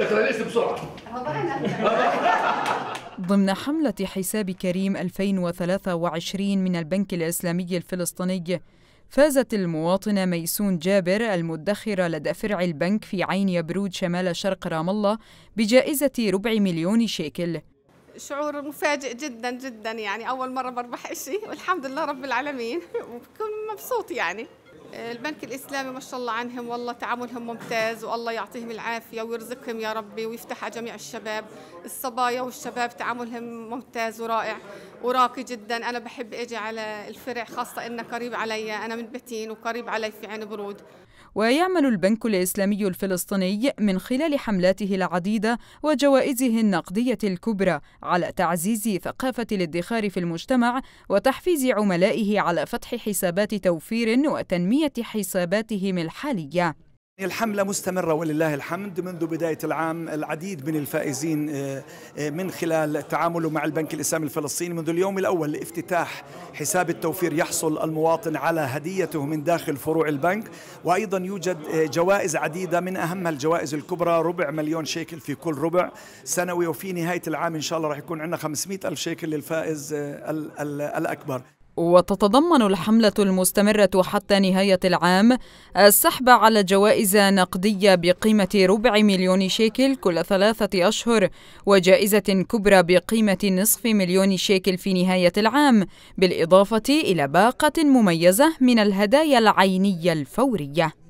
اقرا الاسم بسرعه ضمن حملة حساب كريم 2023 من البنك الإسلامي الفلسطيني فازت المواطنة ميسون جابر المدخرة لدى فرع البنك في عين يبرود شمال شرق رام الله بجائزة ربع مليون شيكل شعور مفاجئ جدا جدا يعني أول مرة بربح إشي والحمد لله رب العالمين وبكون مبسوط يعني البنك الإسلامي ما شاء الله عنهم والله تعاملهم ممتاز والله يعطيهم العافية ويرزقهم يا ربي ويفتح على جميع الشباب الصبايا والشباب تعاملهم ممتاز ورائع وراقي جدا أنا بحب أجي على الفرع خاصة إنه قريب علي أنا من بتين وقريب علي في عين برود ويعمل البنك الإسلامي الفلسطيني من خلال حملاته العديدة وجوائزه النقدية الكبرى على تعزيز ثقافة الادخار في المجتمع وتحفيز عملائه على فتح حسابات توفير وتنمية حساباتهم الحالية الحملة مستمرة ولله الحمد منذ بداية العام العديد من الفائزين آه، آه، من خلال تعامله مع البنك الإسلامي الفلسطيني منذ اليوم الأول لافتتاح حساب التوفير يحصل المواطن على هديته من داخل فروع البنك وأيضا يوجد آه، جوائز عديدة من أهمها الجوائز الكبرى ربع مليون شيكل في كل ربع سنوي وفي نهاية العام إن شاء الله راح يكون عندنا 500 ألف شيكل للفائز الأكبر وتتضمن الحملة المستمرة حتى نهاية العام السحب على جوائز نقدية بقيمة ربع مليون شيكل كل ثلاثة أشهر وجائزة كبرى بقيمة نصف مليون شيكل في نهاية العام بالإضافة إلى باقة مميزة من الهدايا العينية الفورية